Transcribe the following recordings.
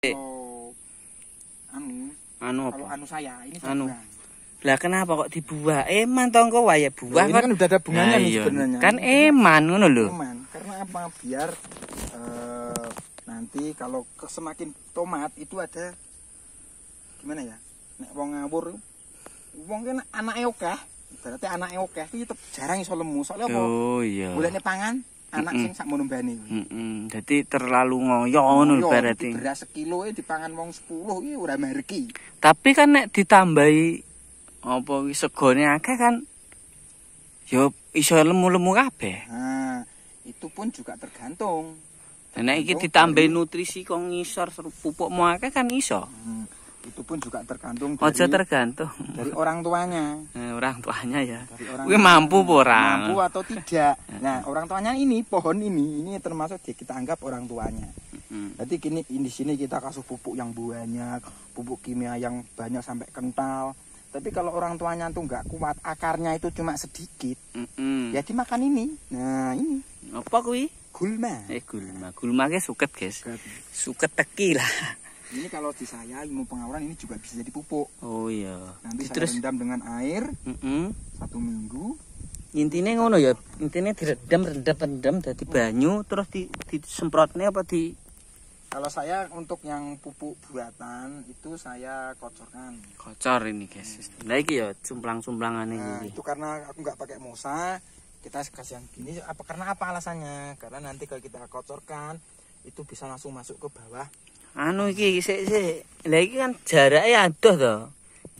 Oh, anu anu apa? Kalau anu saya ini anu lah kenapa kok dibuah eman tong kok ya buah nah, kan, kan udah ada bunganya nah, sebenarnya kan eman ngono lho eman karena apa biar uh, nanti kalau semakin tomat itu ada gimana ya nek wong ngawur wong kan anake okeh berarti anake okeh itu jarang iso lemu soalnya apa oh, iya. pangan anak sing sak monombane kuwi. Heeh. terlalu ngoyo ngono berarti. Beras sekilo e dipangan wong 10 kuwi ora merki. Tapi kan nek ditambahi apa kuwi segone akeh kan yo iso lemu-lemu kabeh. Nah, itu pun juga tergantung. tergantung nek iki ditambahi nutrisi kok ngisor pupuk mau akeh kan iso. Hmm. itu pun juga tergantung dari, Ojo tergantung dari orang tuanya eh, orang tuanya ya dari orang Wih, mampu orang mampu atau tidak eh. nah orang tuanya ini pohon ini ini termasuk ya kita anggap orang tuanya hmm. jadi kini di sini kita kasih pupuk yang banyak pupuk kimia yang banyak sampai kental tapi kalau orang tuanya tuh nggak kuat akarnya itu cuma sedikit mm ya dimakan ini nah ini apa kui gulma eh gulma gulma guys suket guys suket teki lah ini kalau di saya ilmu pengawuran ini juga bisa jadi pupuk oh iya nanti Terus, saya rendam dengan air mm -mm. satu minggu intinya ngono ya intinya direndam, rendam rendam dari banyu terus di, disemprotnya apa di kalau saya untuk yang pupuk buatan itu saya kocorkan kocor ini guys hmm. nah ya, ini ya cumplang cumplangan nah, itu karena aku nggak pakai mosa kita kasih yang gini apa karena apa alasannya karena nanti kalau kita kocorkan itu bisa langsung masuk ke bawah anu iki sik sik lah iki kan jarake adoh to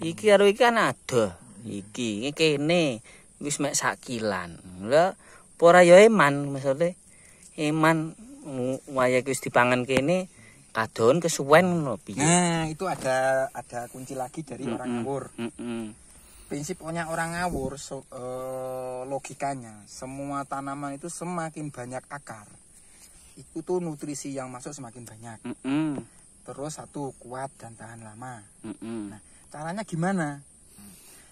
iki karo iki kan adoh iki kene wis mek sak kilan lho ora yo eman maksude Iman, waya wis dipangan kene kadon kesuwen ngono piye nah itu ada ada kunci lagi dari orang ngawur mm prinsipnya orang ngawur eh, logikanya semua tanaman itu semakin banyak akar itu tuh nutrisi yang masuk semakin banyak. Mm -hmm. Terus satu kuat dan tahan lama. Mm -hmm. Nah, caranya gimana?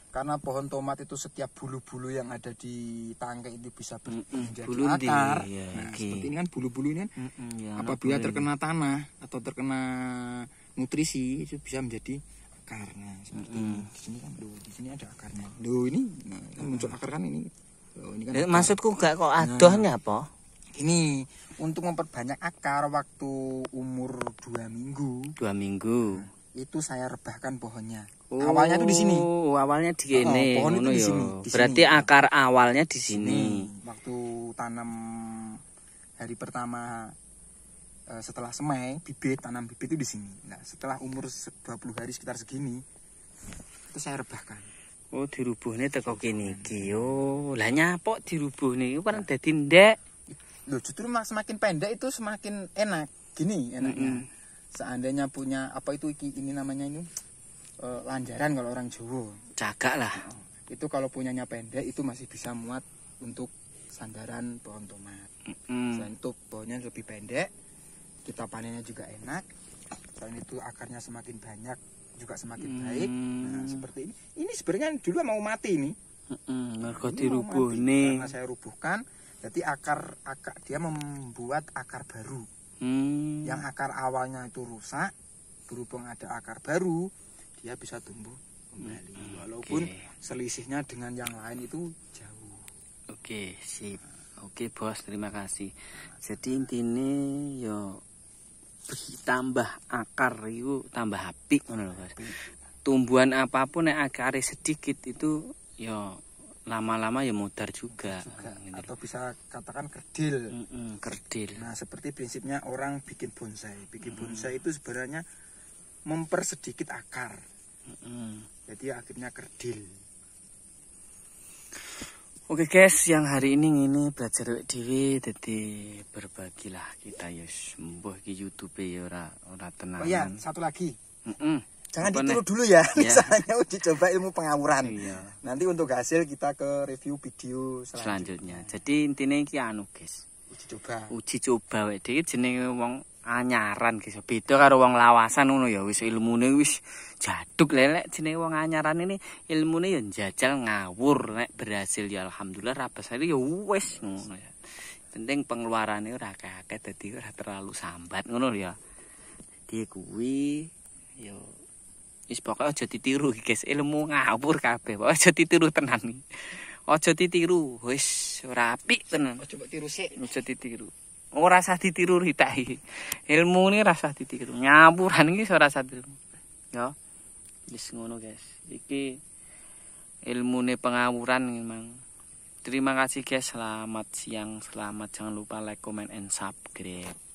Karena pohon tomat itu setiap bulu-bulu yang ada di tangkai itu bisa menjadi mm -mm. akar. Ya, nah, okay. Iya, seperti ini kan bulu-bulu ini kan mm -mm, ya, apabila terkena tanah atau terkena nutrisi itu bisa menjadi akarnya. seperti mm -mm. di sini kan, loh, di sini ada akarnya. Loh, ini nah, muncul akar kan ini. Loh, kan eh, Maksudku gak kok nah, adohnya nah. apa? ini untuk memperbanyak akar waktu umur dua minggu dua minggu nah, itu saya rebahkan pohonnya oh, awalnya itu di sini oh, awalnya di sini oh, pohon itu di ya. sini di berarti sini. akar awalnya di sini hmm, waktu tanam hari pertama eh, setelah semai bibit tanam bibit itu di sini nah setelah umur 20 hari sekitar segini itu saya rebahkan oh dirubuhnya teko kene iki yo oh, lah nyapok dirubuhne iku kan dadi ndek Loh, justru semakin pendek itu semakin enak. Gini enaknya. Mm -hmm. Seandainya punya apa itu iki ini namanya ini e, lanjaran kalau orang Jawa. cakak lah. Nah, itu kalau punyanya pendek itu masih bisa muat untuk sandaran pohon tomat. Mm -hmm. Selain pohonnya lebih pendek, kita panennya juga enak. Selain itu akarnya semakin banyak juga semakin mm. baik. Nah, mm. seperti ini. Ini sebenarnya dulu mau mati ini. Heeh, mm mau rubuh nih. Karena saya rubuhkan, jadi akar akar dia membuat akar baru. Hmm. Yang akar awalnya itu rusak, berhubung ada akar baru, dia bisa tumbuh kembali. Hmm. hmm Walaupun selisihnya dengan yang lain itu jauh. Oke, okay, sip. Oke, okay, Bos, terima kasih. Jadi intinya yo tambah akar itu tambah apik Tumbuhan apapun yang akarnya sedikit itu yo lama-lama ya mudar juga, juga. Gitu atau bisa katakan kerdil mm -mm, kerdil nah seperti prinsipnya orang bikin bonsai bikin mm -mm. bonsai itu sebenarnya mempersedikit akar mm -mm. jadi akhirnya kerdil Oke guys, yang hari ini ini belajar Dewi jadi berbagilah kita ya. sembuh di YouTube ya ora ora tenang. Oh iya, satu lagi. Mm -mm. jangan ditiru dulu ya misalnya yeah. coba ilmu pengawuran nanti untuk hasil kita ke review video selanjutnya, jadi intinya ini anu guys uji coba uji coba wedi jenenge wong anyaran guys beda karo wong lawasan ngono ya wis ilmune wis jaduk lelek jenenge wong anyaran ini ilmune ya njajal ngawur lek berhasil ya alhamdulillah rabasane ya wis ngono ya penting pengeluarannya udah kakek tadi udah terlalu sambat ngono ya dia yo Wis pokoke aja ditiru guys, ilmu ngawur kabeh. Pokoke aja ditiru tenan iki. Aja ditiru, wis ora apik tenan. Aja mbok tiru sik, aja ditiru. Ora usah ditiru ritah iki. Ilmu ini ora usah ditiru. Ngawuran iki ora usah ditiru. Yo. Wis ngono guys. Iki ilmune pengawuran memang. Terima kasih guys, selamat siang, selamat jangan lupa like, comment and subscribe.